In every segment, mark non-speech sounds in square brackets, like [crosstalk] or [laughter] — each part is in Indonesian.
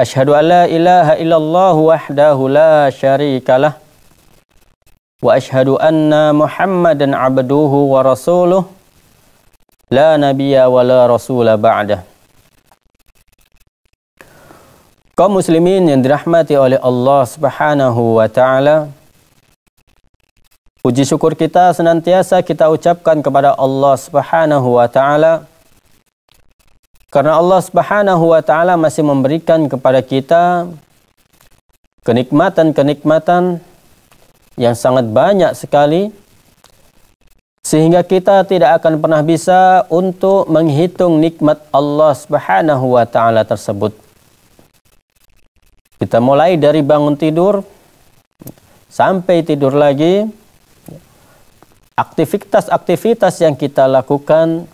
Ashadu an la ilaha illallah wahdahu la syarikalah wa ashadu anna Muhammadan abduhu wa rasuluh la nabiya wa la rasula ba'dah. Kau muslimin yang dirahmati oleh Allah Subhanahu wa taala, puji syukur kita senantiasa kita ucapkan kepada Allah Subhanahu wa taala karena Allah Subhanahu wa taala masih memberikan kepada kita kenikmatan-kenikmatan yang sangat banyak sekali sehingga kita tidak akan pernah bisa untuk menghitung nikmat Allah Subhanahu wa taala tersebut. Kita mulai dari bangun tidur sampai tidur lagi aktivitas-aktivitas yang kita lakukan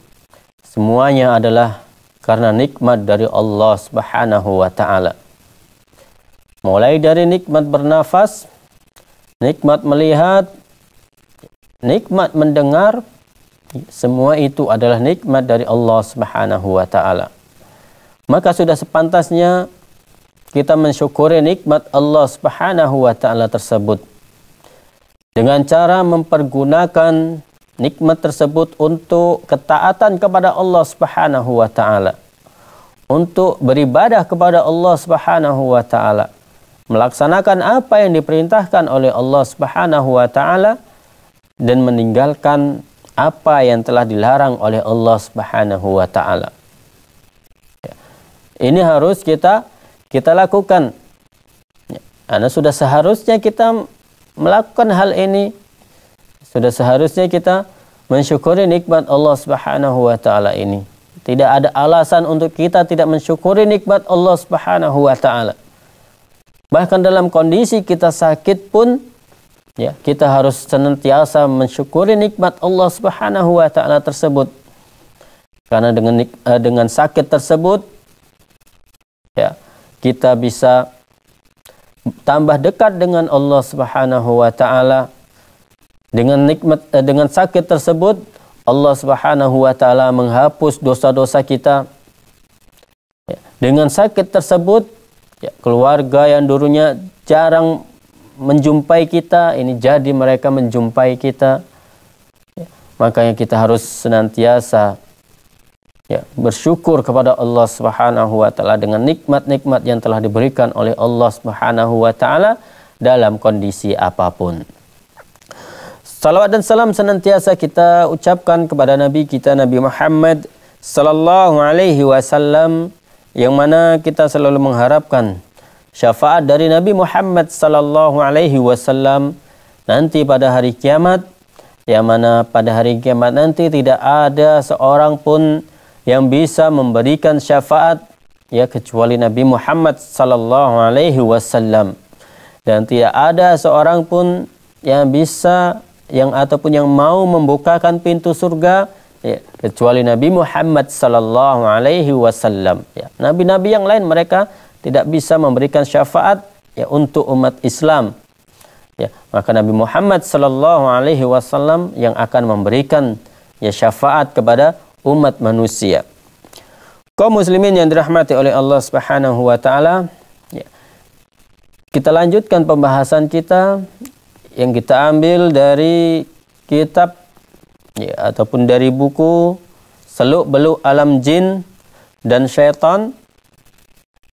semuanya adalah karena nikmat dari Allah Subhanahu wa taala. Mulai dari nikmat bernafas, nikmat melihat, nikmat mendengar, semua itu adalah nikmat dari Allah Subhanahu wa taala. Maka sudah sepantasnya kita mensyukuri nikmat Allah Subhanahu wa taala tersebut dengan cara mempergunakan nikmat tersebut untuk ketaatan kepada Allah Subhanahu wa taala. Untuk beribadah kepada Allah Subhanahu wa taala. Melaksanakan apa yang diperintahkan oleh Allah Subhanahu wa taala dan meninggalkan apa yang telah dilarang oleh Allah Subhanahu wa taala. Ini harus kita kita lakukan. Ya, karena sudah seharusnya kita melakukan hal ini sudah seharusnya kita mensyukuri nikmat Allah Subhanahu wa taala ini. Tidak ada alasan untuk kita tidak mensyukuri nikmat Allah Subhanahu wa taala. Bahkan dalam kondisi kita sakit pun ya, kita harus senantiasa mensyukuri nikmat Allah Subhanahu wa taala tersebut. Karena dengan eh, dengan sakit tersebut ya, kita bisa tambah dekat dengan Allah Subhanahu wa taala dengan nikmat eh, dengan sakit tersebut Allah Subhanahu wa taala menghapus dosa-dosa kita. Ya, dengan sakit tersebut ya, keluarga yang dulunya jarang menjumpai kita ini jadi mereka menjumpai kita. Ya, makanya kita harus senantiasa ya, bersyukur kepada Allah Subhanahu wa taala dengan nikmat-nikmat yang telah diberikan oleh Allah Subhanahu wa taala dalam kondisi apapun. Salawat dan salam senantiasa kita ucapkan kepada Nabi kita Nabi Muhammad sallallahu alaihi wasallam yang mana kita selalu mengharapkan syafaat dari Nabi Muhammad sallallahu alaihi wasallam nanti pada hari kiamat yang mana pada hari kiamat nanti tidak ada seorang pun yang bisa memberikan syafaat ya kecuali Nabi Muhammad sallallahu alaihi wasallam dan tidak ada seorang pun yang bisa yang ataupun yang mau membukakan pintu surga ya, kecuali Nabi Muhammad sallallahu alaihi wasallam ya, Nabi-nabi yang lain mereka tidak bisa memberikan syafaat ya untuk umat Islam. Ya, maka Nabi Muhammad sallallahu alaihi wasallam yang akan memberikan ya syafaat kepada umat manusia. Kaum muslimin yang dirahmati oleh Allah Subhanahu wa taala, ya, Kita lanjutkan pembahasan kita yang kita ambil dari kitab ya, ataupun dari buku Seluk Beluk Alam Jin dan Syaitan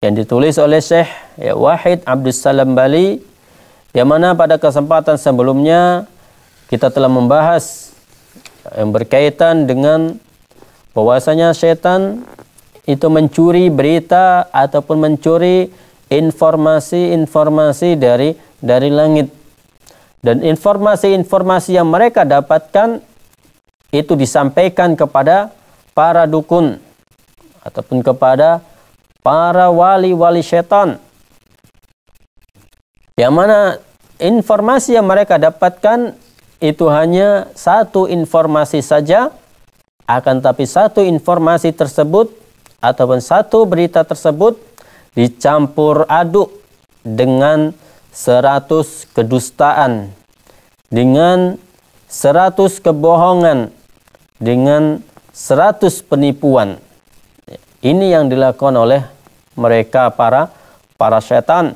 yang ditulis oleh Syekh ya, Wahid abdussalam Salam Bali yang mana pada kesempatan sebelumnya kita telah membahas yang berkaitan dengan bahwasanya setan itu mencuri berita ataupun mencuri informasi-informasi dari dari langit dan informasi-informasi yang mereka dapatkan itu disampaikan kepada para dukun ataupun kepada para wali-wali setan yang mana informasi yang mereka dapatkan itu hanya satu informasi saja akan tapi satu informasi tersebut ataupun satu berita tersebut dicampur aduk dengan seratus kedustaan, dengan seratus kebohongan, dengan seratus penipuan. Ini yang dilakukan oleh mereka para para setan.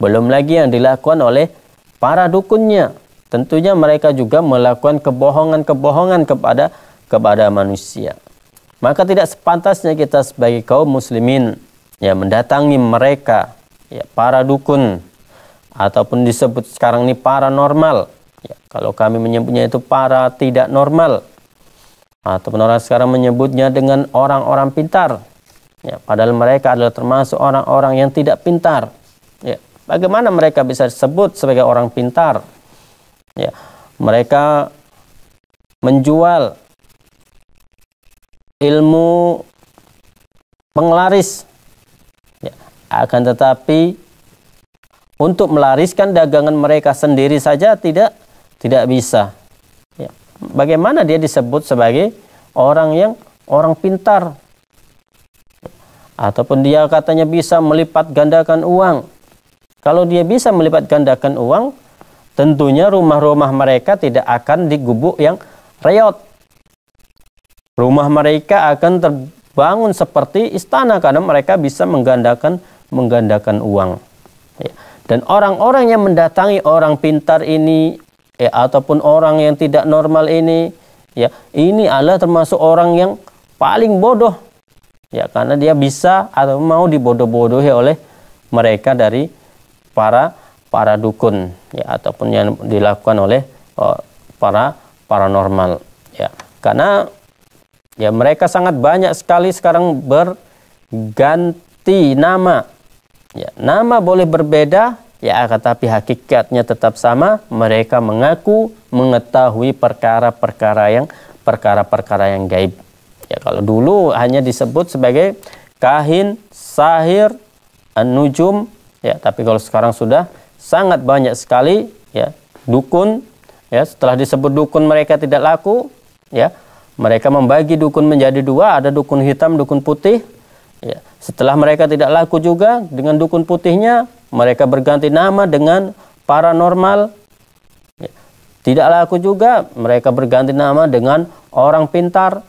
Belum lagi yang dilakukan oleh para dukunnya. Tentunya mereka juga melakukan kebohongan-kebohongan kepada kepada manusia. Maka tidak sepantasnya kita sebagai kaum muslimin ya mendatangi mereka ya, para dukun ataupun disebut sekarang ini paranormal. Ya, kalau kami menyebutnya itu para tidak normal ataupun orang sekarang menyebutnya dengan orang-orang pintar. Ya, padahal mereka adalah termasuk orang-orang yang tidak pintar. Ya, bagaimana mereka bisa disebut sebagai orang pintar? Ya, mereka menjual ilmu penglaris akan tetapi untuk melariskan dagangan mereka sendiri saja tidak tidak bisa. Ya. Bagaimana dia disebut sebagai orang yang orang pintar? Ataupun dia katanya bisa melipat gandakan uang. Kalau dia bisa melipat gandakan uang, tentunya rumah-rumah mereka tidak akan digubuk yang reot. Rumah mereka akan terbangun seperti istana karena mereka bisa menggandakan menggandakan uang. Ya. Dan orang-orang yang mendatangi orang pintar ini ya, ataupun orang yang tidak normal ini, ya ini adalah termasuk orang yang paling bodoh. Ya, karena dia bisa atau mau dibodoh-bodohi oleh mereka dari para para dukun ya ataupun yang dilakukan oleh oh, para paranormal ya karena ya mereka sangat banyak sekali sekarang berganti nama Ya, nama boleh berbeda, ya tetapi hakikatnya tetap sama. Mereka mengaku mengetahui perkara-perkara yang perkara-perkara yang gaib. Ya kalau dulu hanya disebut sebagai kahin, sahir, an ya tapi kalau sekarang sudah sangat banyak sekali ya dukun ya setelah disebut dukun mereka tidak laku ya mereka membagi dukun menjadi dua ada dukun hitam dukun putih Ya. Setelah mereka tidak laku juga dengan dukun putihnya, mereka berganti nama dengan paranormal. Ya. Tidak laku juga, mereka berganti nama dengan orang pintar.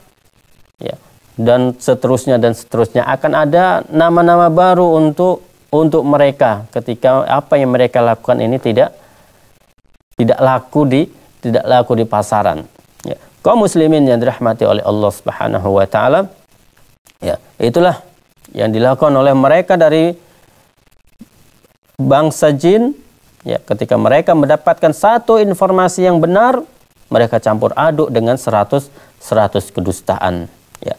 Ya. Dan seterusnya dan seterusnya akan ada nama-nama baru untuk untuk mereka ketika apa yang mereka lakukan ini tidak tidak laku di tidak laku di pasaran. Ya. Kaum muslimin yang dirahmati oleh Allah Subhanahu wa taala. Ya, itulah yang dilakukan oleh mereka dari bangsa jin ya ketika mereka mendapatkan satu informasi yang benar mereka campur aduk dengan 100 100 kedustaan ya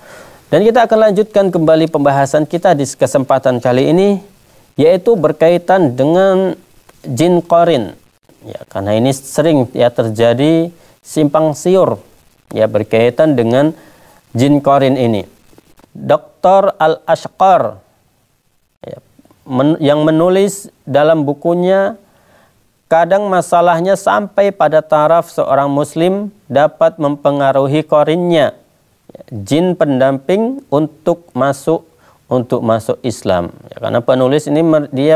dan kita akan lanjutkan kembali pembahasan kita di kesempatan kali ini yaitu berkaitan dengan jin korin ya karena ini sering ya terjadi simpang siur ya berkaitan dengan jin korin ini Dr. Al-Ashqar ya, yang menulis dalam bukunya kadang masalahnya sampai pada taraf seorang muslim dapat mempengaruhi korinnya ya, jin pendamping untuk masuk untuk masuk Islam ya, karena penulis ini dia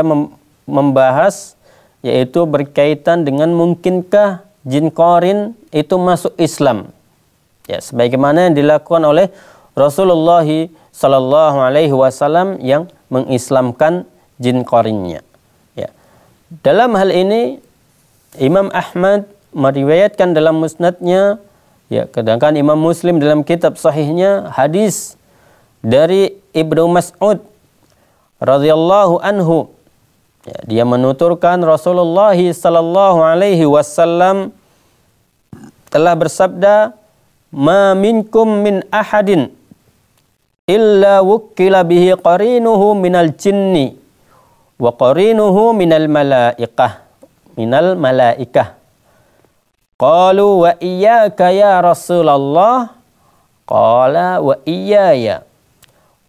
membahas yaitu berkaitan dengan mungkinkah jin korin itu masuk Islam ya sebagaimana yang dilakukan oleh Rasulullah Shallallahu Alaihi Wasallam yang mengislamkan jin korinnya. Ya. Dalam hal ini Imam Ahmad meriwayatkan dalam musnadnya, ya, sedangkan Imam Muslim dalam kitab sahihnya hadis dari Ibnu Mas'ud radhiyallahu anhu. Ya, dia menuturkan Rasulullah sallallahu alaihi wasallam telah bersabda, "Ma minkum min ahadin illa wukkila bihi qarinuhu minal jinni wa qarinuhu minal malaikah minal malaikah qalu wa iyyaka ya rasulullah qala wa iyaya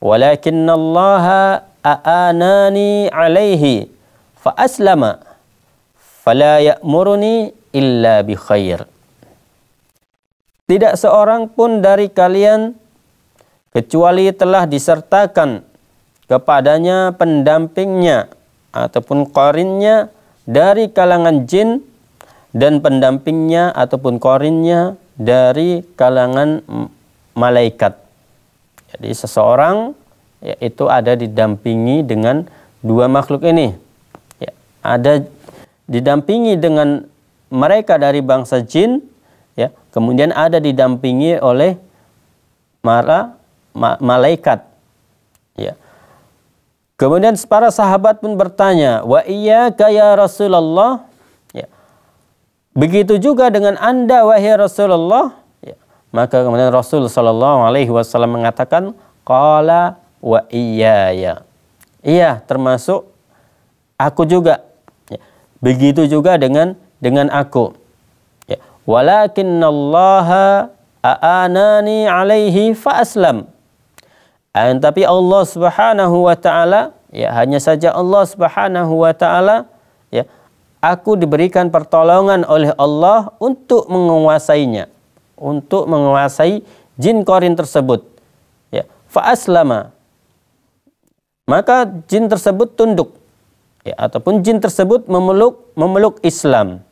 walakinna allaha aanani alaihi fa aslama fala ya'muruni illa bi khair tidak seorang pun dari kalian kecuali telah disertakan kepadanya pendampingnya ataupun korinnya dari kalangan jin dan pendampingnya ataupun korinnya dari kalangan malaikat. Jadi seseorang yaitu ada didampingi dengan dua makhluk ini. Ya, ada didampingi dengan mereka dari bangsa jin, ya. Kemudian ada didampingi oleh mara ma malaikat ya kemudian para sahabat pun bertanya wa iya kaya Rasulullah ya begitu juga dengan Anda wahai Rasulullah ya maka kemudian Rasul Shallallahu alaihi wasallam mengatakan kala wa ya, iya termasuk aku juga ya. begitu juga dengan dengan aku ya. Walakin Allah a'anani alaihi fa aslam And, tapi Allah Subhanahu wa taala ya hanya saja Allah Subhanahu wa taala ya aku diberikan pertolongan oleh Allah untuk menguasainya untuk menguasai jin korin tersebut ya fa aslama maka jin tersebut tunduk ya ataupun jin tersebut memeluk memeluk Islam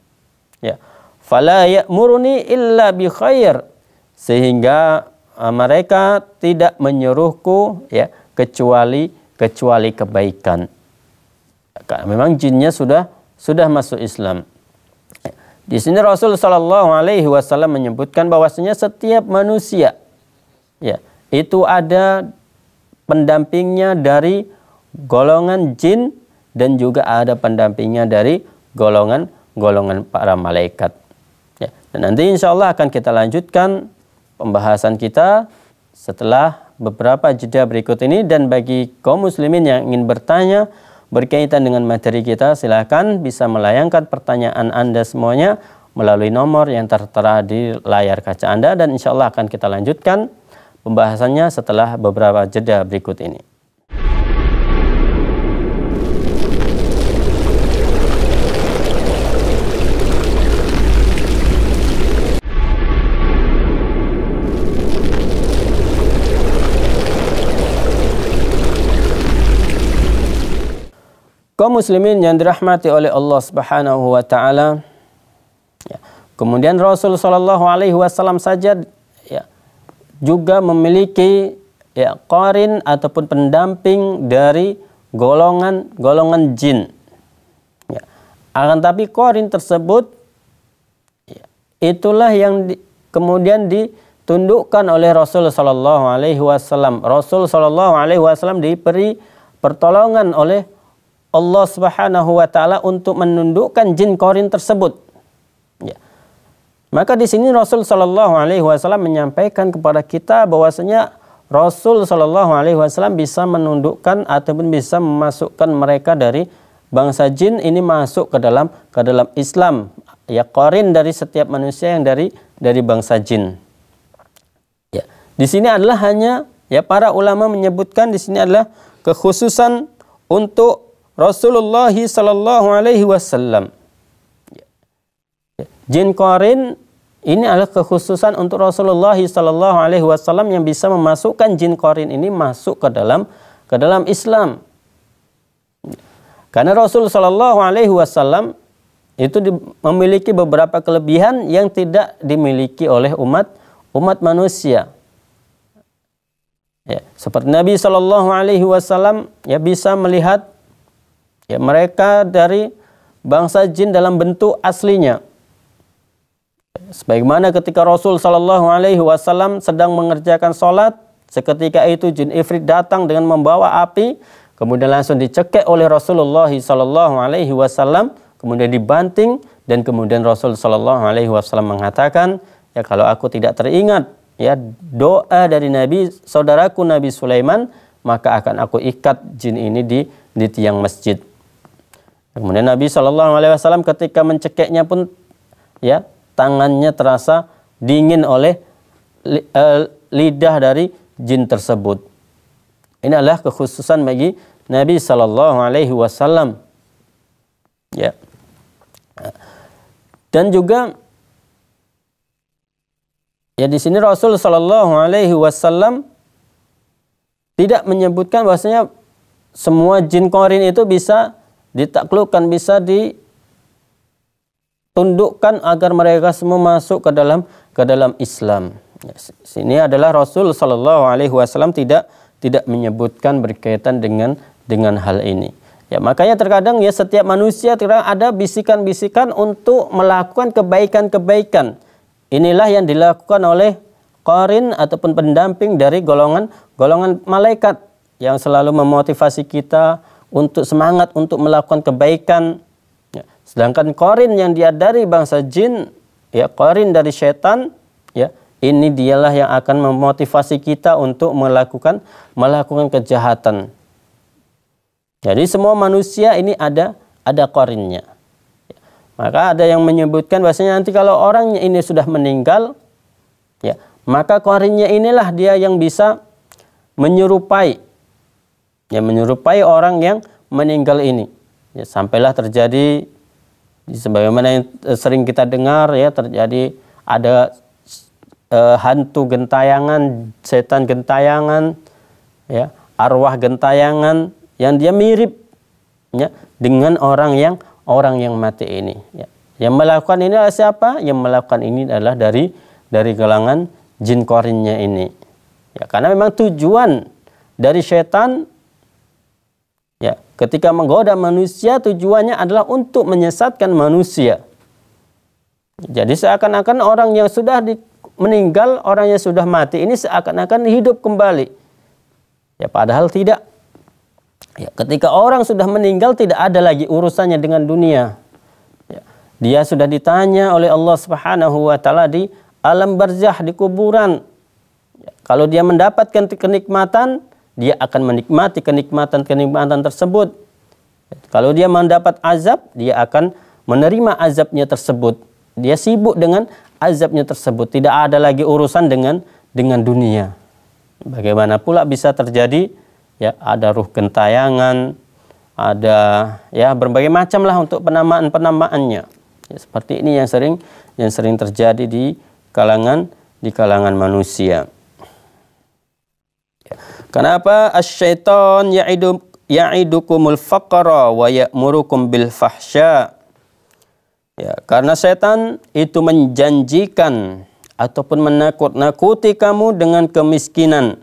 ya fala ya'muruni illa bi khair sehingga Eh, mereka tidak menyuruhku ya kecuali kecuali kebaikan. Memang jinnya sudah sudah masuk Islam. Di sini Rasul Shallallahu Alaihi Wasallam menyebutkan bahwasanya setiap manusia ya itu ada pendampingnya dari golongan jin dan juga ada pendampingnya dari golongan golongan para malaikat. Ya, dan nanti insya Allah akan kita lanjutkan pembahasan kita setelah beberapa jeda berikut ini dan bagi kaum muslimin yang ingin bertanya berkaitan dengan materi kita silahkan bisa melayangkan pertanyaan Anda semuanya melalui nomor yang tertera di layar kaca Anda dan insya Allah akan kita lanjutkan pembahasannya setelah beberapa jeda berikut ini. Kaum muslimin yang dirahmati oleh Allah Subhanahu wa taala. Ya. Kemudian Rasul sallallahu alaihi wasallam saja ya, juga memiliki ya qarin ataupun pendamping dari golongan golongan jin. Ya. Akan tapi korin tersebut ya, itulah yang di, kemudian ditundukkan oleh Rasul sallallahu Alaihi Wasallam. Rasul sallallahu Alaihi Wasallam diberi pertolongan oleh Allah Subhanahu wa taala untuk menundukkan jin korin tersebut. Ya. Maka di sini Rasul Shallallahu alaihi wasallam menyampaikan kepada kita bahwasanya Rasul Shallallahu alaihi wasallam bisa menundukkan ataupun bisa memasukkan mereka dari bangsa jin ini masuk ke dalam ke dalam Islam. Ya korin dari setiap manusia yang dari dari bangsa jin. Ya. Di sini adalah hanya ya para ulama menyebutkan di sini adalah kekhususan untuk Rasulullah sallallahu alaihi wasallam. Jin korin ini adalah kekhususan untuk Rasulullah sallallahu alaihi wasallam yang bisa memasukkan jin korin ini masuk ke dalam ke dalam Islam. Karena Rasul sallallahu alaihi wasallam itu memiliki beberapa kelebihan yang tidak dimiliki oleh umat umat manusia. Ya, seperti Nabi Shallallahu Alaihi Wasallam ya bisa melihat Ya, mereka dari bangsa jin dalam bentuk aslinya. Sebagaimana ketika Rasul Shallallahu Alaihi Wasallam sedang mengerjakan sholat, seketika itu jin ifrit datang dengan membawa api, kemudian langsung dicekek oleh Rasulullah Shallallahu Alaihi Wasallam, kemudian dibanting dan kemudian Rasul Shallallahu Alaihi Wasallam mengatakan, ya kalau aku tidak teringat ya doa dari Nabi saudaraku Nabi Sulaiman maka akan aku ikat jin ini di di tiang masjid. Kemudian Nabi Shallallahu Alaihi Wasallam ketika mencekiknya pun ya tangannya terasa dingin oleh li, uh, lidah dari jin tersebut. Ini adalah kekhususan bagi Nabi Shallallahu Alaihi Wasallam. Ya. Dan juga ya di sini Rasul Shallallahu Alaihi Wasallam tidak menyebutkan bahwasanya semua jin korin itu bisa ditaklukkan bisa ditundukkan agar mereka semua masuk ke dalam ke dalam Islam. Sini adalah Rasul Shallallahu Alaihi Wasallam tidak tidak menyebutkan berkaitan dengan dengan hal ini. Ya makanya terkadang ya setiap manusia terkadang ada bisikan-bisikan untuk melakukan kebaikan-kebaikan. Inilah yang dilakukan oleh korin ataupun pendamping dari golongan golongan malaikat yang selalu memotivasi kita untuk semangat untuk melakukan kebaikan. Ya. Sedangkan korin yang dia dari bangsa jin, ya korin dari setan, ya ini dialah yang akan memotivasi kita untuk melakukan melakukan kejahatan. Jadi semua manusia ini ada ada korinnya. Maka ada yang menyebutkan bahasanya nanti kalau orang ini sudah meninggal, ya maka korinnya inilah dia yang bisa menyerupai yang menyerupai orang yang meninggal ini. Ya, sampailah terjadi sebagaimana yang eh, sering kita dengar ya terjadi ada e, hantu gentayangan, setan gentayangan, ya, arwah gentayangan yang dia mirip ya dengan orang yang orang yang mati ini. Ya. Yang melakukan ini adalah siapa? Yang melakukan ini adalah dari dari kalangan jin korinnya ini. Ya, karena memang tujuan dari setan Ya, ketika menggoda manusia tujuannya adalah untuk menyesatkan manusia. Jadi seakan-akan orang yang sudah di, meninggal, orang yang sudah mati ini seakan-akan hidup kembali. Ya padahal tidak. Ya, ketika orang sudah meninggal tidak ada lagi urusannya dengan dunia. Ya, dia sudah ditanya oleh Allah Subhanahu wa taala di alam barzah di kuburan. Ya, kalau dia mendapatkan kenikmatan dia akan menikmati kenikmatan-kenikmatan tersebut. Kalau dia mendapat azab, dia akan menerima azabnya tersebut. Dia sibuk dengan azabnya tersebut, tidak ada lagi urusan dengan dengan dunia. Bagaimana pula bisa terjadi ya ada ruh kentayangan, ada ya berbagai macam lah untuk penamaan-penamaannya. Ya, seperti ini yang sering yang sering terjadi di kalangan di kalangan manusia. Yeah. Kenapa asyaiton ya'idu ya'idukumul faqara wa ya'murukum bil fahsya. Ya, karena setan itu menjanjikan ataupun menakut-nakuti kamu dengan kemiskinan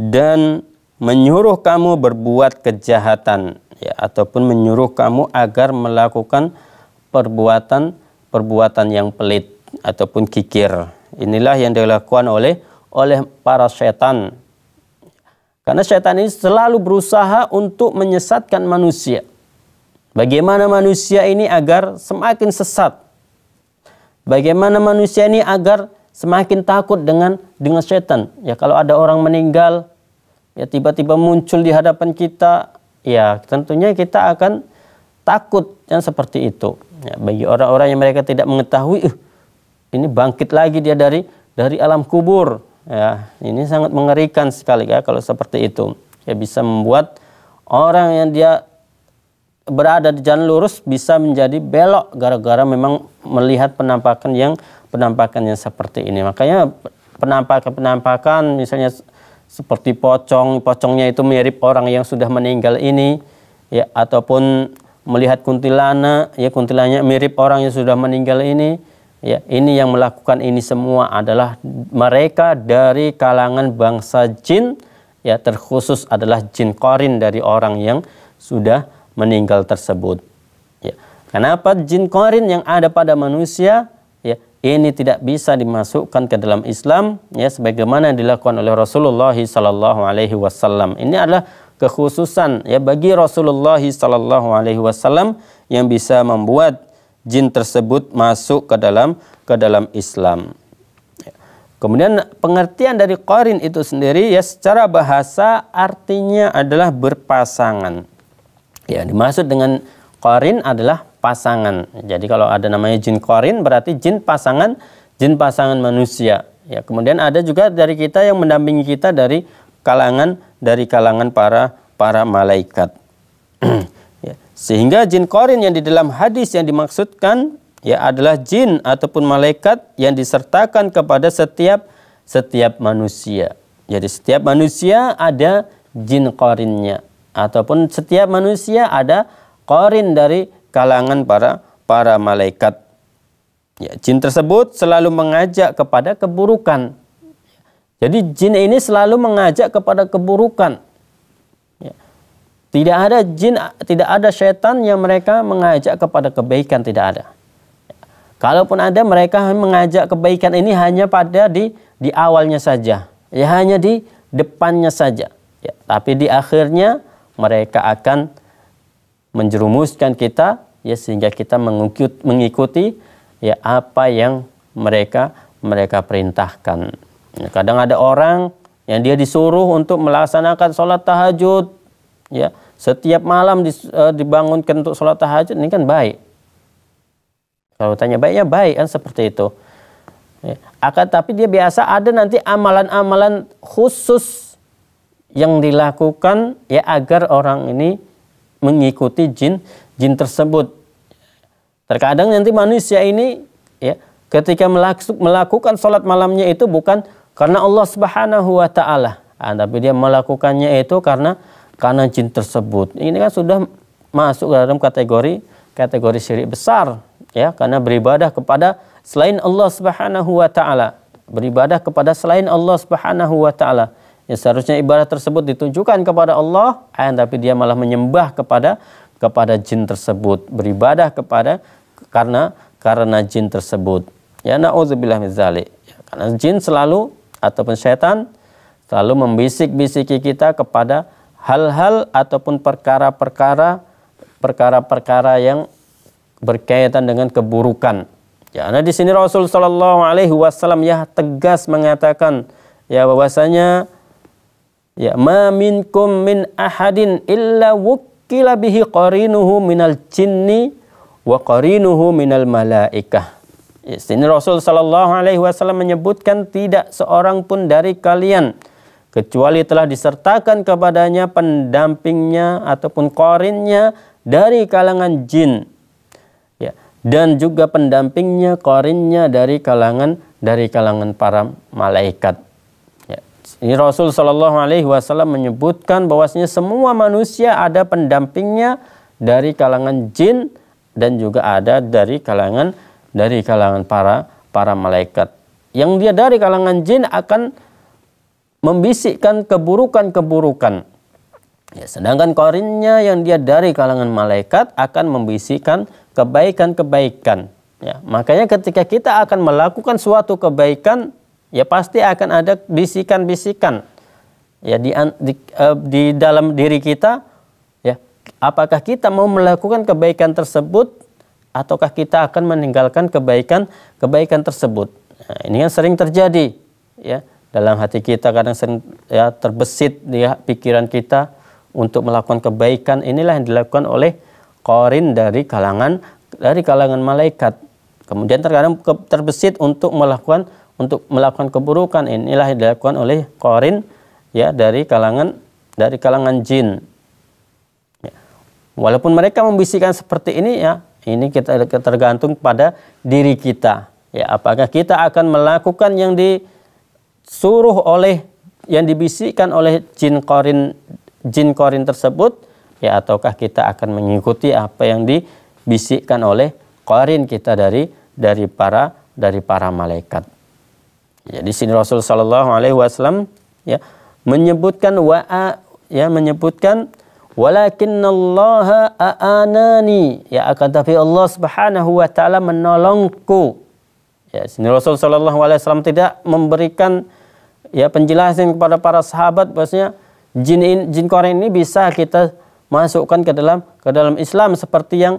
dan menyuruh kamu berbuat kejahatan ya ataupun menyuruh kamu agar melakukan perbuatan perbuatan yang pelit ataupun kikir. Inilah yang dilakukan oleh oleh para setan karena syaitan ini selalu berusaha untuk menyesatkan manusia. Bagaimana manusia ini agar semakin sesat? Bagaimana manusia ini agar semakin takut dengan dengan setan? Ya kalau ada orang meninggal, ya tiba-tiba muncul di hadapan kita, ya tentunya kita akan takut yang seperti itu. Ya, bagi orang-orang yang mereka tidak mengetahui, uh, ini bangkit lagi dia dari dari alam kubur. Ya, ini sangat mengerikan sekali ya kalau seperti itu. Ya bisa membuat orang yang dia berada di jalan lurus bisa menjadi belok gara-gara memang melihat penampakan yang penampakan yang seperti ini. Makanya penampakan-penampakan misalnya seperti pocong, pocongnya itu mirip orang yang sudah meninggal ini ya ataupun melihat kuntilana, ya kuntilannya mirip orang yang sudah meninggal ini Ya, ini yang melakukan ini semua adalah mereka dari kalangan bangsa jin, ya terkhusus adalah jin korin dari orang yang sudah meninggal tersebut. Ya. Kenapa jin korin yang ada pada manusia ya ini tidak bisa dimasukkan ke dalam Islam ya sebagaimana dilakukan oleh Rasulullah Sallallahu Alaihi Wasallam. Ini adalah kekhususan ya bagi Rasulullah Sallallahu Alaihi Wasallam yang bisa membuat jin tersebut masuk ke dalam ke dalam Islam. Ya. Kemudian pengertian dari korin itu sendiri ya secara bahasa artinya adalah berpasangan. Ya dimaksud dengan korin adalah pasangan. Jadi kalau ada namanya jin korin berarti jin pasangan jin pasangan manusia. Ya kemudian ada juga dari kita yang mendampingi kita dari kalangan dari kalangan para para malaikat. [clears throat] Ya. Sehingga jin korin yang di dalam hadis yang dimaksudkan ya adalah jin ataupun malaikat yang disertakan kepada setiap setiap manusia. Jadi setiap manusia ada jin korinnya ataupun setiap manusia ada korin dari kalangan para para malaikat. Ya, jin tersebut selalu mengajak kepada keburukan. Jadi jin ini selalu mengajak kepada keburukan tidak ada jin, tidak ada setan yang mereka mengajak kepada kebaikan, tidak ada. Kalaupun ada, mereka mengajak kebaikan ini hanya pada di di awalnya saja, ya hanya di depannya saja. Ya, tapi di akhirnya mereka akan menjerumuskan kita, ya sehingga kita mengikuti, mengikuti ya apa yang mereka mereka perintahkan. Ya, kadang ada orang yang dia disuruh untuk melaksanakan sholat tahajud, ya setiap malam di, uh, eh, dibangunkan untuk sholat tahajud ini kan baik kalau tanya baik ya baik kan seperti itu ya. akan tapi dia biasa ada nanti amalan-amalan khusus yang dilakukan ya agar orang ini mengikuti jin jin tersebut terkadang nanti manusia ini ya ketika melakukan sholat malamnya itu bukan karena Allah Subhanahu wa taala. Nah, tapi dia melakukannya itu karena karena jin tersebut. Ini kan sudah masuk dalam kategori kategori syirik besar ya karena beribadah kepada selain Allah Subhanahu wa taala. Beribadah kepada selain Allah Subhanahu wa taala. Ya, seharusnya ibadah tersebut ditunjukkan kepada Allah, eh, tapi dia malah menyembah kepada kepada jin tersebut, beribadah kepada karena karena jin tersebut. Ya na'udzubillah min Ya, karena jin selalu ataupun setan selalu membisik-bisiki kita kepada hal-hal ataupun perkara-perkara perkara-perkara yang berkaitan dengan keburukan. Ya, nah di sini Rasul Shallallahu Alaihi Wasallam ya tegas mengatakan ya bahwasanya ya ma minkum min ahadin illa wukila bihi qarinuhu minal jinni wa qarinuhu minal malaikah. Ya, sini Rasul Shallallahu Alaihi Wasallam menyebutkan tidak seorang pun dari kalian kecuali telah disertakan kepadanya pendampingnya ataupun korinnya dari kalangan jin ya dan juga pendampingnya korinnya dari kalangan dari kalangan para malaikat ya. ini Rasul Shallallahu Alaihi Wasallam menyebutkan bahwasanya semua manusia ada pendampingnya dari kalangan jin dan juga ada dari kalangan dari kalangan para para malaikat yang dia dari kalangan jin akan membisikkan keburukan-keburukan. Ya, sedangkan korinnya yang dia dari kalangan malaikat akan membisikkan kebaikan-kebaikan. Ya, makanya ketika kita akan melakukan suatu kebaikan, ya pasti akan ada bisikan-bisikan ya di, di, uh, di dalam diri kita. Ya, apakah kita mau melakukan kebaikan tersebut ataukah kita akan meninggalkan kebaikan kebaikan tersebut? Nah, ini yang sering terjadi. Ya, dalam hati kita kadang sen, ya terbesit ya pikiran kita untuk melakukan kebaikan inilah yang dilakukan oleh korin dari kalangan dari kalangan malaikat kemudian terkadang terbesit untuk melakukan untuk melakukan keburukan inilah yang dilakukan oleh korin ya dari kalangan dari kalangan jin ya. walaupun mereka membisikkan seperti ini ya ini kita tergantung pada diri kita ya apakah kita akan melakukan yang di disuruh oleh yang dibisikkan oleh jin korin jin korin tersebut ya ataukah kita akan mengikuti apa yang dibisikkan oleh korin kita dari dari para dari para malaikat. Jadi ya, sini Rasul Shallallahu Alaihi Wasallam ya menyebutkan wa ya menyebutkan walakin Allah aanani ya akan tapi Allah Subhanahu wa taala menolongku. Ya, sini Rasul Shallallahu alaihi wasallam tidak memberikan ya penjelasan kepada para sahabat bahasanya jin in, jin korin ini bisa kita masukkan ke dalam ke dalam Islam seperti yang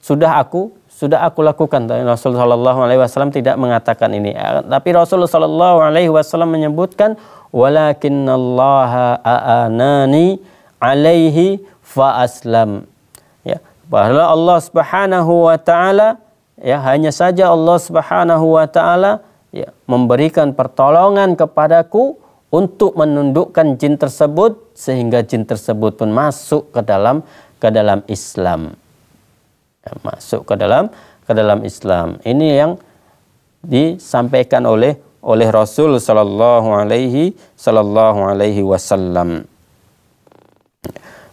sudah aku sudah aku lakukan. Tapi Rasul Shallallahu Alaihi Wasallam tidak mengatakan ini. Ya, tapi Rasul Shallallahu Alaihi Wasallam menyebutkan walakin Allah aanani alaihi fa aslam. Ya, bahwa Allah Subhanahu wa taala ya hanya saja Allah Subhanahu wa taala ya, memberikan pertolongan kepadaku untuk menundukkan jin tersebut sehingga jin tersebut pun masuk ke dalam ke dalam Islam ya, masuk ke dalam ke dalam Islam ini yang disampaikan oleh oleh Rasul Shallallahu Alaihi Shallallahu Alaihi Wasallam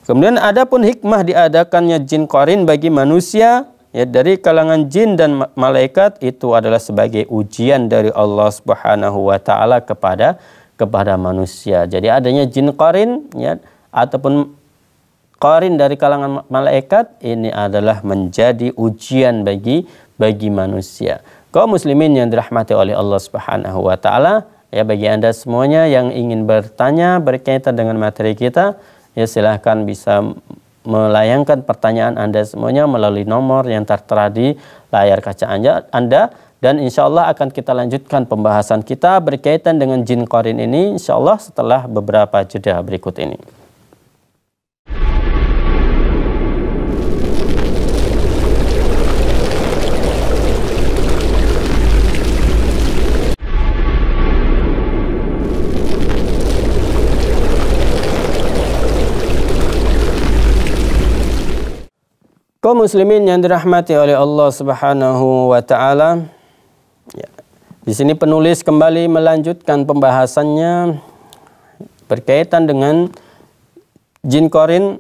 kemudian adapun hikmah diadakannya jin korin bagi manusia ya dari kalangan jin dan malaikat itu adalah sebagai ujian dari Allah Subhanahu wa taala kepada kepada manusia. Jadi adanya jin qarin ya ataupun qarin dari kalangan malaikat ini adalah menjadi ujian bagi bagi manusia. Kaum muslimin yang dirahmati oleh Allah Subhanahu wa taala, ya bagi Anda semuanya yang ingin bertanya berkaitan dengan materi kita, ya silahkan bisa melayangkan pertanyaan Anda semuanya melalui nomor yang tertera di layar kaca Anda, dan insya Allah akan kita lanjutkan pembahasan kita berkaitan dengan jin korin ini insya Allah setelah beberapa jeda berikut ini. Kau muslimin yang dirahmati oleh Allah Subhanahu wa taala. Ya. Di sini penulis kembali melanjutkan pembahasannya berkaitan dengan jin korin.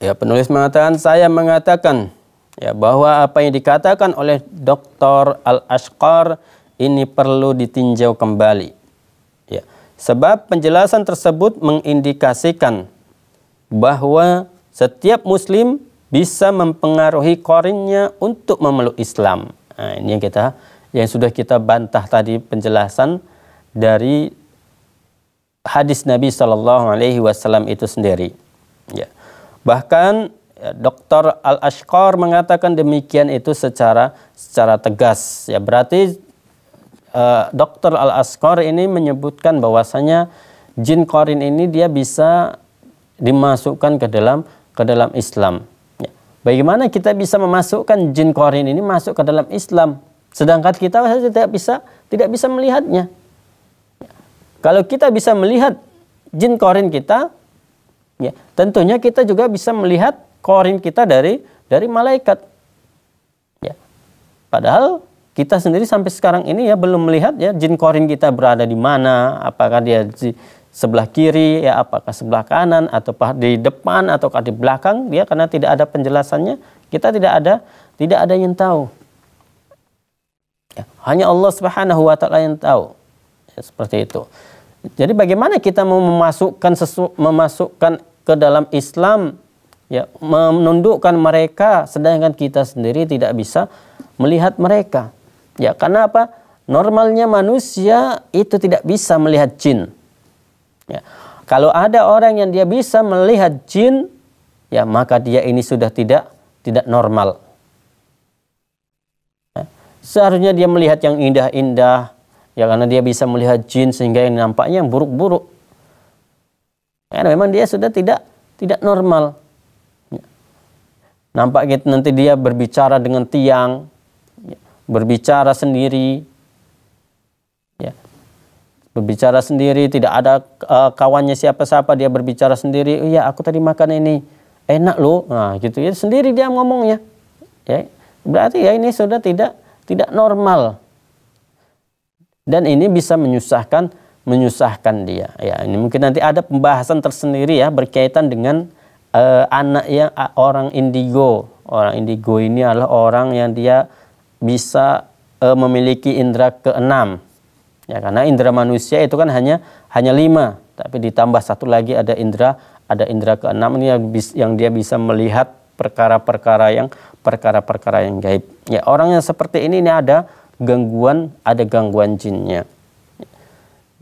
Ya, penulis mengatakan saya mengatakan ya bahwa apa yang dikatakan oleh Dr. Al-Ashqar ini perlu ditinjau kembali. Ya. Sebab penjelasan tersebut mengindikasikan bahwa setiap muslim bisa mempengaruhi korinnya untuk memeluk Islam. Nah, ini yang kita yang sudah kita bantah tadi penjelasan dari hadis Nabi Shallallahu Alaihi Wasallam itu sendiri. Ya. Bahkan ya, Dr. Al Ashkar mengatakan demikian itu secara secara tegas. Ya berarti uh, e, Dr. Al Ashkar ini menyebutkan bahwasanya jin korin ini dia bisa dimasukkan ke dalam ke dalam Islam. Bagaimana kita bisa memasukkan jin korin ini masuk ke dalam Islam, sedangkan kita saja tidak bisa tidak bisa melihatnya. Kalau kita bisa melihat jin korin kita, ya tentunya kita juga bisa melihat korin kita dari dari malaikat. Ya. Padahal kita sendiri sampai sekarang ini ya belum melihat ya jin korin kita berada di mana, apakah dia sebelah kiri ya apakah sebelah kanan atau di depan atau di belakang ya karena tidak ada penjelasannya kita tidak ada tidak ada yang tahu ya, hanya Allah subhanahu wa taala yang tahu ya, seperti itu jadi bagaimana kita mau memasukkan sesu, memasukkan ke dalam Islam ya menundukkan mereka sedangkan kita sendiri tidak bisa melihat mereka ya karena apa normalnya manusia itu tidak bisa melihat jin Ya. Kalau ada orang yang dia bisa melihat jin, ya maka dia ini sudah tidak tidak normal. Ya. Seharusnya dia melihat yang indah-indah, ya karena dia bisa melihat jin sehingga yang nampaknya yang buruk-buruk. Karena memang dia sudah tidak tidak normal. Ya. Nampak gitu nanti dia berbicara dengan tiang, ya. berbicara sendiri, berbicara sendiri, tidak ada uh, kawannya siapa-siapa, dia berbicara sendiri, oh, ya aku tadi makan ini, enak loh, nah gitu ya, sendiri dia ngomongnya. Ya, berarti ya ini sudah tidak tidak normal. Dan ini bisa menyusahkan menyusahkan dia. Ya, ini mungkin nanti ada pembahasan tersendiri ya berkaitan dengan uh, anak yang uh, orang indigo. Orang indigo ini adalah orang yang dia bisa uh, memiliki indera keenam Ya, karena indera manusia itu kan hanya hanya lima, tapi ditambah satu lagi ada indera ada indera keenam ini yang, yang dia bisa melihat perkara-perkara yang perkara-perkara yang gaib. Ya, orang yang seperti ini ini ada gangguan, ada gangguan jinnya.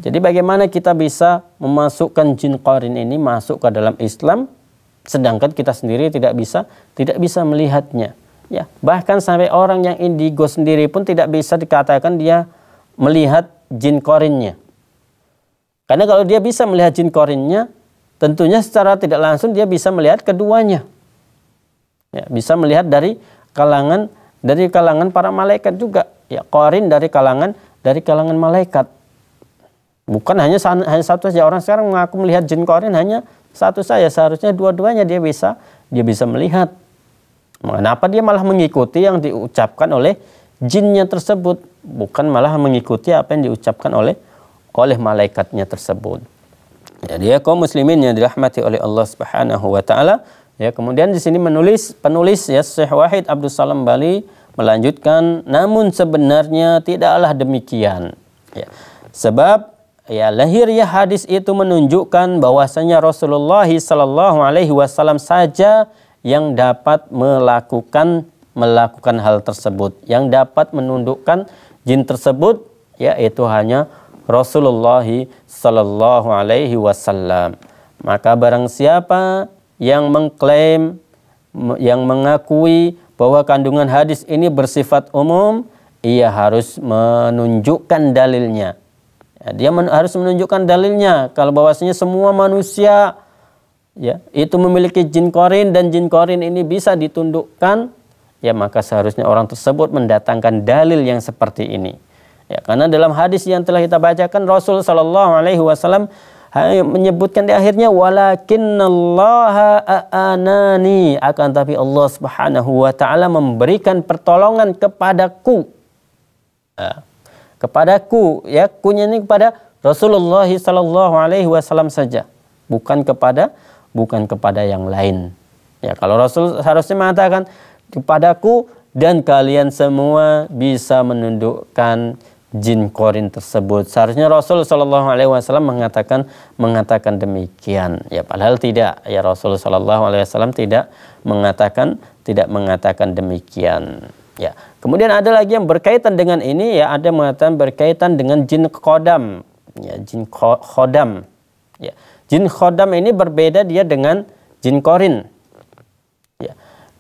Jadi bagaimana kita bisa memasukkan jin korin ini masuk ke dalam Islam sedangkan kita sendiri tidak bisa tidak bisa melihatnya. Ya, bahkan sampai orang yang indigo sendiri pun tidak bisa dikatakan dia melihat jin korinnya. Karena kalau dia bisa melihat jin korinnya, tentunya secara tidak langsung dia bisa melihat keduanya. Ya, bisa melihat dari kalangan dari kalangan para malaikat juga. Ya, korin dari kalangan dari kalangan malaikat. Bukan hanya hanya satu saja orang sekarang mengaku melihat jin korin hanya satu saja. Seharusnya dua-duanya dia bisa dia bisa melihat. mengapa dia malah mengikuti yang diucapkan oleh jinnya tersebut? bukan malah mengikuti apa yang diucapkan oleh oleh malaikatnya tersebut. Jadi ya kaum muslimin yang dirahmati oleh Allah Subhanahu wa taala. Ya, kemudian di sini menulis penulis ya Syekh Wahid Abdul Salam Bali melanjutkan namun sebenarnya tidaklah demikian. Ya. Sebab ya lahir ya hadis itu menunjukkan bahwasanya Rasulullah sallallahu alaihi wasallam saja yang dapat melakukan melakukan hal tersebut, yang dapat menundukkan Jin tersebut yaitu hanya Rasulullah sallallahu alaihi wasallam. Maka barang siapa yang mengklaim yang mengakui bahwa kandungan hadis ini bersifat umum, ia harus menunjukkan dalilnya. Ya, dia men harus menunjukkan dalilnya kalau bahwasanya semua manusia ya itu memiliki jin korin dan jin korin ini bisa ditundukkan ya maka seharusnya orang tersebut mendatangkan dalil yang seperti ini. Ya, karena dalam hadis yang telah kita bacakan Rasul Shallallahu Alaihi Wasallam menyebutkan di akhirnya walakinnallaha aanani akan tapi Allah Subhanahu wa taala memberikan pertolongan kepadaku ya, kepadaku ya kunya ini kepada Rasulullah Shallallahu Alaihi Wasallam saja bukan kepada bukan kepada yang lain ya kalau Rasul seharusnya mengatakan kepadaku dan kalian semua bisa menundukkan jin korin tersebut. Seharusnya Rasul Shallallahu Alaihi Wasallam mengatakan mengatakan demikian. Ya padahal tidak. Ya Rasul Shallallahu Alaihi Wasallam tidak mengatakan tidak mengatakan demikian. Ya. Kemudian ada lagi yang berkaitan dengan ini ya ada yang mengatakan berkaitan dengan jin kodam. Ya, jin khodam. Ya. Jin khodam ini berbeda dia dengan jin korin.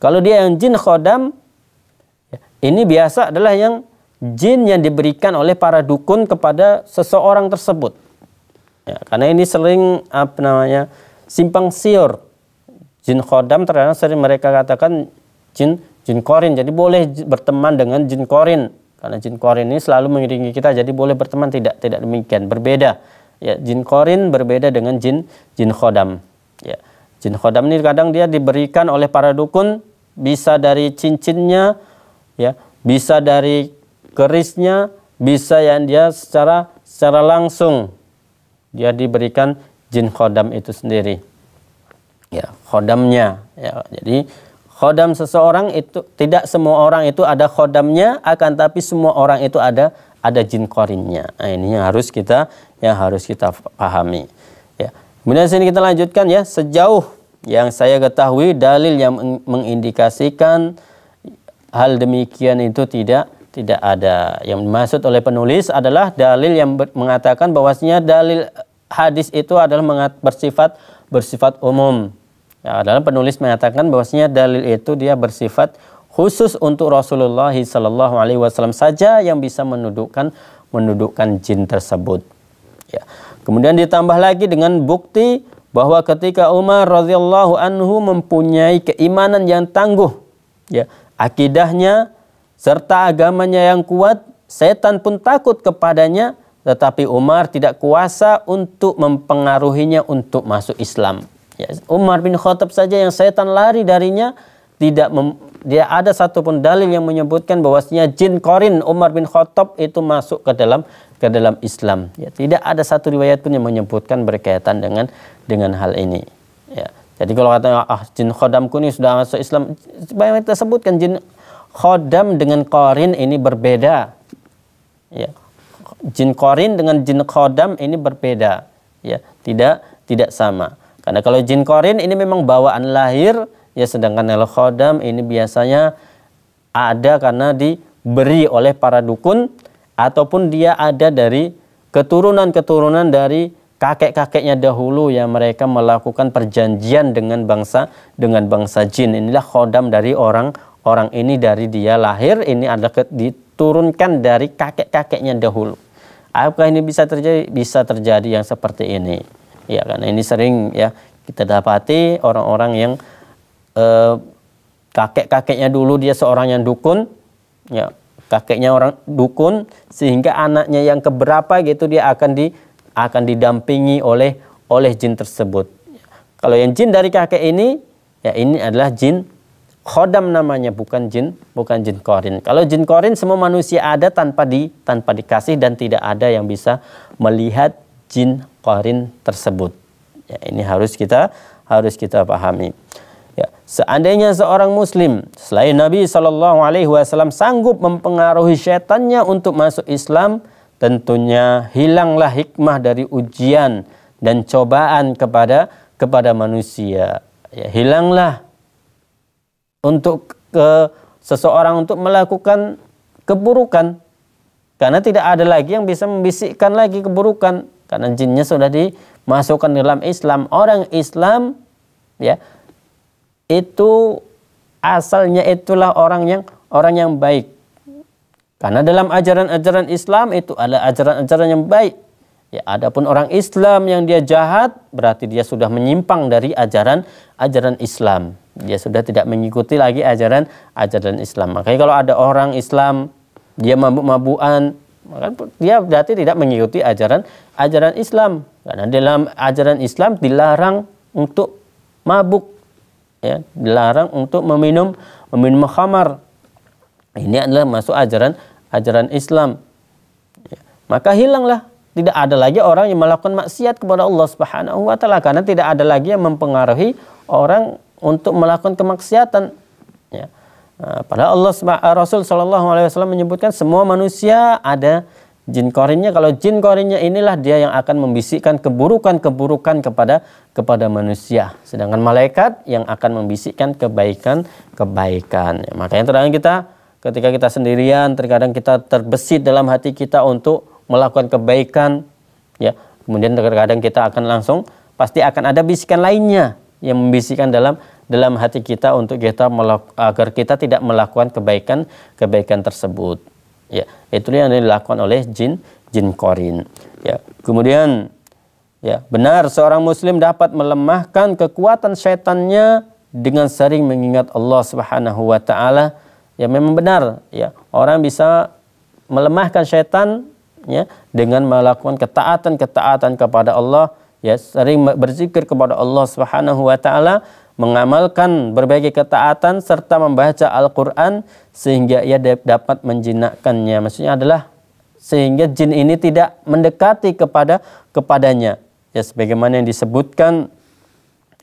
Kalau dia yang jin khodam, ya, ini biasa adalah yang jin yang diberikan oleh para dukun kepada seseorang tersebut. Ya, karena ini sering apa namanya simpang siur. Jin khodam terkadang sering mereka katakan jin jin korin. Jadi boleh berteman dengan jin korin karena jin korin ini selalu mengiringi kita. Jadi boleh berteman tidak tidak demikian berbeda. Ya, jin korin berbeda dengan jin jin khodam. Ya. Jin khodam ini kadang dia diberikan oleh para dukun bisa dari cincinnya, ya, bisa dari kerisnya, bisa yang dia secara secara langsung dia diberikan jin khodam itu sendiri. Ya, khodamnya. Ya, jadi khodam seseorang itu tidak semua orang itu ada khodamnya, akan tapi semua orang itu ada ada jin korinnya. Nah, ini yang harus kita yang harus kita pahami. Ya. Kemudian sini kita lanjutkan ya sejauh yang saya ketahui dalil yang mengindikasikan hal demikian itu tidak tidak ada. Yang dimaksud oleh penulis adalah dalil yang mengatakan bahwasanya dalil hadis itu adalah bersifat bersifat umum. Ya, adalah penulis mengatakan bahwasanya dalil itu dia bersifat khusus untuk Rasulullah Sallallahu Alaihi Wasallam saja yang bisa menundukkan menundukkan jin tersebut. Ya. Kemudian ditambah lagi dengan bukti bahwa ketika Umar radhiyallahu anhu mempunyai keimanan yang tangguh, ya, akidahnya serta agamanya yang kuat, setan pun takut kepadanya, tetapi Umar tidak kuasa untuk mempengaruhinya untuk masuk Islam. Ya, Umar bin Khattab saja yang setan lari darinya tidak mem, dia ada satupun dalil yang menyebutkan bahwasanya jin korin Umar bin Khattab itu masuk ke dalam ke dalam Islam. Ya, tidak ada satu riwayat pun yang menyebutkan berkaitan dengan dengan hal ini. Ya. Jadi kalau kata ah jin khodam ini sudah masuk Islam, banyak kita sebutkan jin khodam dengan korin ini berbeda. Ya. Jin korin dengan jin khodam ini berbeda. Ya, tidak tidak sama. Karena kalau jin korin ini memang bawaan lahir, ya sedangkan kalau khodam ini biasanya ada karena diberi oleh para dukun ataupun dia ada dari keturunan-keturunan dari kakek-kakeknya dahulu yang mereka melakukan perjanjian dengan bangsa dengan bangsa jin. Inilah khodam dari orang orang ini dari dia lahir ini ada diturunkan dari kakek-kakeknya dahulu. Apakah ini bisa terjadi? Bisa terjadi yang seperti ini. Ya karena ini sering ya kita dapati orang-orang yang eh, kakek-kakeknya dulu dia seorang yang dukun ya kakeknya orang dukun sehingga anaknya yang keberapa gitu dia akan di akan didampingi oleh oleh jin tersebut. Kalau yang jin dari kakek ini ya ini adalah jin khodam namanya bukan jin bukan jin korin. Kalau jin korin semua manusia ada tanpa di tanpa dikasih dan tidak ada yang bisa melihat jin korin tersebut. Ya, ini harus kita harus kita pahami. Ya, seandainya seorang muslim selain Nabi saw sanggup mempengaruhi setannya untuk masuk Islam, tentunya hilanglah hikmah dari ujian dan cobaan kepada kepada manusia. Ya, hilanglah untuk ke seseorang untuk melakukan keburukan karena tidak ada lagi yang bisa membisikkan lagi keburukan karena jinnya sudah dimasukkan dalam Islam. Orang Islam ya itu asalnya itulah orang yang orang yang baik. Karena dalam ajaran-ajaran Islam itu ada ajaran-ajaran yang baik. Ya, adapun orang Islam yang dia jahat berarti dia sudah menyimpang dari ajaran ajaran Islam. Dia sudah tidak mengikuti lagi ajaran ajaran Islam. Makanya kalau ada orang Islam dia mabuk-mabuan, maka dia berarti tidak mengikuti ajaran ajaran Islam. Karena dalam ajaran Islam dilarang untuk mabuk ya dilarang untuk meminum meminum khamar ini adalah masuk ajaran ajaran Islam ya. maka hilanglah tidak ada lagi orang yang melakukan maksiat kepada Allah Subhanahu wa taala karena tidak ada lagi yang mempengaruhi orang untuk melakukan kemaksiatan ya. Nah, padahal Allah Rasul Shallallahu Alaihi Wasallam menyebutkan semua manusia ada jin korinnya kalau jin korinnya inilah dia yang akan membisikkan keburukan-keburukan kepada kepada manusia sedangkan malaikat yang akan membisikkan kebaikan-kebaikan ya, makanya terkadang kita ketika kita sendirian terkadang kita terbesit dalam hati kita untuk melakukan kebaikan ya kemudian terkadang kita akan langsung pasti akan ada bisikan lainnya yang membisikkan dalam dalam hati kita untuk kita agar kita tidak melakukan kebaikan kebaikan tersebut Ya, itu yang dilakukan oleh jin jin korin. Ya, kemudian ya benar seorang muslim dapat melemahkan kekuatan setannya dengan sering mengingat Allah Subhanahu wa taala. Ya memang benar ya, orang bisa melemahkan setan ya dengan melakukan ketaatan-ketaatan kepada Allah ya sering berzikir kepada Allah Subhanahu wa taala mengamalkan berbagai ketaatan serta membaca Al-Quran sehingga ia dapat menjinakkannya. Maksudnya adalah sehingga jin ini tidak mendekati kepada kepadanya. Ya sebagaimana yang disebutkan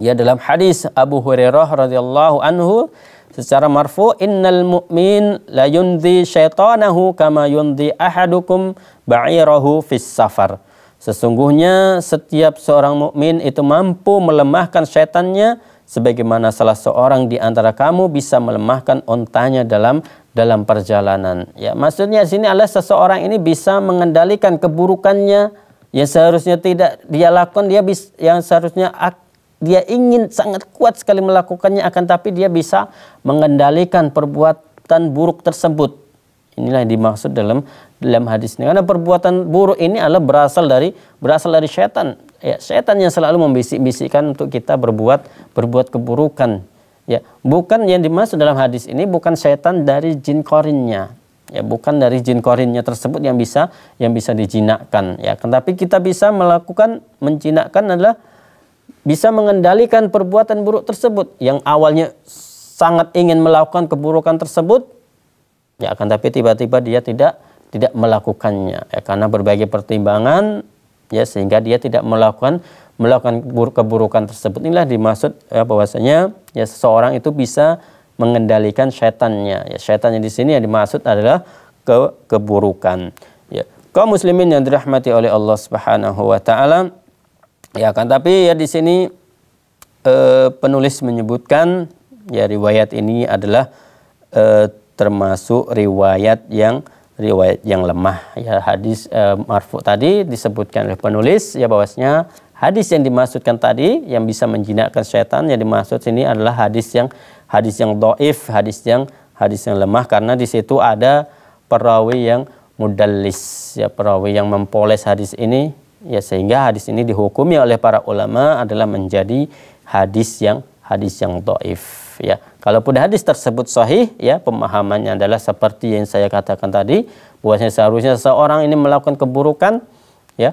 ya dalam hadis Abu Hurairah radhiyallahu anhu secara marfu innal mu'min la yundhi syaitanahu kama yundhi ahadukum ba'irahu fis safar. Sesungguhnya setiap seorang mukmin itu mampu melemahkan syaitannya sebagaimana salah seorang di antara kamu bisa melemahkan ontanya dalam dalam perjalanan. Ya, maksudnya sini adalah seseorang ini bisa mengendalikan keburukannya yang seharusnya tidak dia lakukan, dia bis yang seharusnya dia ingin sangat kuat sekali melakukannya akan tapi dia bisa mengendalikan perbuatan buruk tersebut. Inilah yang dimaksud dalam dalam hadis ini. Karena perbuatan buruk ini adalah berasal dari berasal dari setan ya setan yang selalu membisik-bisikkan untuk kita berbuat berbuat keburukan ya bukan yang dimaksud dalam hadis ini bukan setan dari jin korinnya ya bukan dari jin korinnya tersebut yang bisa yang bisa dijinakkan ya tetapi kita bisa melakukan menjinakkan adalah bisa mengendalikan perbuatan buruk tersebut yang awalnya sangat ingin melakukan keburukan tersebut ya akan tapi tiba-tiba dia tidak tidak melakukannya ya, karena berbagai pertimbangan ya sehingga dia tidak melakukan melakukan keburukan tersebut inilah dimaksud ya, bahwasanya ya seseorang itu bisa mengendalikan setannya ya setannya di sini yang dimaksud adalah ke keburukan ya kaum muslimin yang dirahmati oleh Allah Subhanahu wa taala ya kan tapi ya di sini e, penulis menyebutkan ya riwayat ini adalah e, termasuk riwayat yang riwayat yang lemah ya hadis eh, marfu tadi disebutkan oleh penulis ya bahwasanya hadis yang dimaksudkan tadi yang bisa menjinakkan setan yang dimaksud sini adalah hadis yang hadis yang doif hadis yang hadis yang lemah karena di situ ada perawi yang mudallis ya perawi yang mempoles hadis ini ya sehingga hadis ini dihukumi oleh para ulama adalah menjadi hadis yang hadis yang doif ya Kalaupun hadis tersebut sahih, ya pemahamannya adalah seperti yang saya katakan tadi, bahwasanya seharusnya seorang ini melakukan keburukan, ya,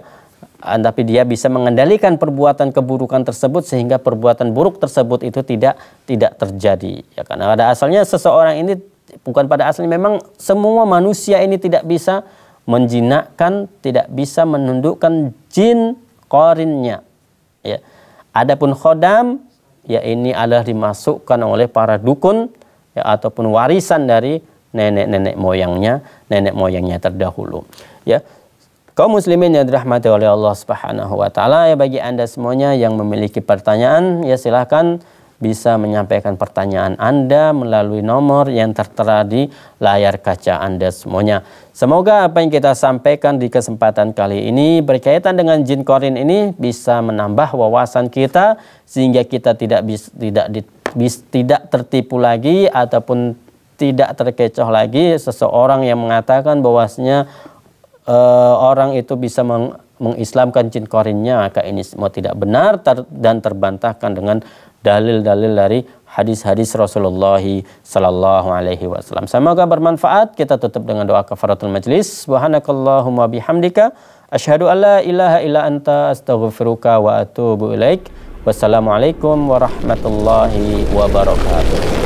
tapi dia bisa mengendalikan perbuatan keburukan tersebut sehingga perbuatan buruk tersebut itu tidak tidak terjadi. Ya, karena pada asalnya seseorang ini bukan pada asalnya memang semua manusia ini tidak bisa menjinakkan, tidak bisa menundukkan jin korinnya. Ya. Adapun khodam ya ini adalah dimasukkan oleh para dukun ya, ataupun warisan dari nenek-nenek moyangnya, nenek moyangnya terdahulu. Ya. Kaum muslimin yang dirahmati oleh Allah Subhanahu wa taala ya bagi Anda semuanya yang memiliki pertanyaan ya silahkan bisa menyampaikan pertanyaan Anda melalui nomor yang tertera di layar kaca Anda semuanya. Semoga apa yang kita sampaikan di kesempatan kali ini berkaitan dengan jin korin ini bisa menambah wawasan kita sehingga kita tidak bis, tidak di, bis, tidak tertipu lagi ataupun tidak terkecoh lagi seseorang yang mengatakan bahwasanya e, orang itu bisa meng, mengislamkan jin korinnya maka ini semua tidak benar ter, dan terbantahkan dengan dalil-dalil dari hadis-hadis Rasulullah sallallahu alaihi wasallam. Semoga bermanfaat. Kita tutup dengan doa kafaratul majlis. Subhanakallahumma bihamdika asyhadu alla ilaha illa anta astaghfiruka wa atubu ilaik. Wassalamualaikum warahmatullahi wabarakatuh.